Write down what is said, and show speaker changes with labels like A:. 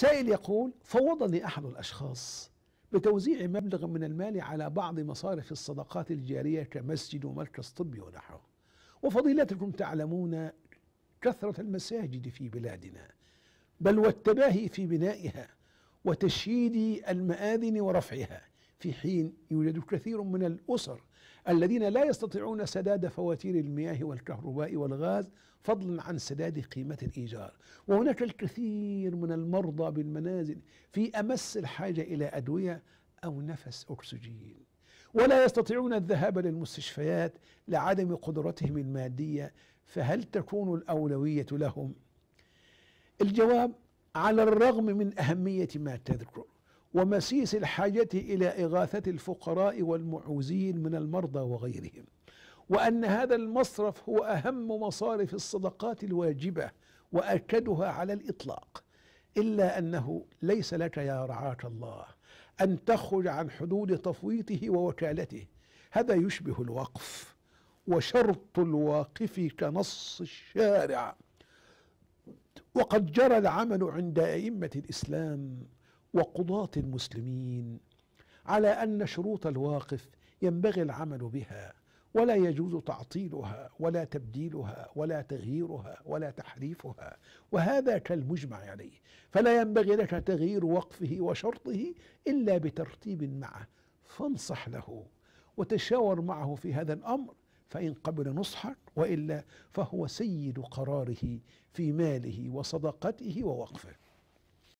A: سائل يقول فوضني أحد الأشخاص بتوزيع مبلغ من المال على بعض مصارف الصدقات الجارية كمسجد ومركز طبي ونحوه وفضيلتكم تعلمون كثرة المساجد في بلادنا بل والتباهي في بنائها وتشييد المآذن ورفعها في حين يوجد كثير من الأسر الذين لا يستطيعون سداد فواتير المياه والكهرباء والغاز فضلا عن سداد قيمة الإيجار وهناك الكثير من المرضى بالمنازل في أمس الحاجة إلى أدوية أو نفس أكسجين ولا يستطيعون الذهاب للمستشفيات لعدم قدرتهم المادية فهل تكون الأولوية لهم؟ الجواب على الرغم من أهمية ما تذكر ومسيس الحاجة إلى إغاثة الفقراء والمعوزين من المرضى وغيرهم وأن هذا المصرف هو أهم مصارف الصدقات الواجبة وأكدها على الإطلاق إلا أنه ليس لك يا رعاك الله أن تخرج عن حدود تفويته ووكالته هذا يشبه الوقف وشرط الواقف كنص الشارع وقد جرى العمل عند أئمة الإسلام وقضاة المسلمين على أن شروط الواقف ينبغي العمل بها ولا يجوز تعطيلها ولا تبديلها ولا تغييرها ولا تحريفها وهذا كالمجمع عليه فلا ينبغي لك تغيير وقفه وشرطه إلا بترتيب معه فانصح له وتشاور معه في هذا الأمر فإن قبل نصحك وإلا فهو سيد قراره في ماله وصدقته ووقفه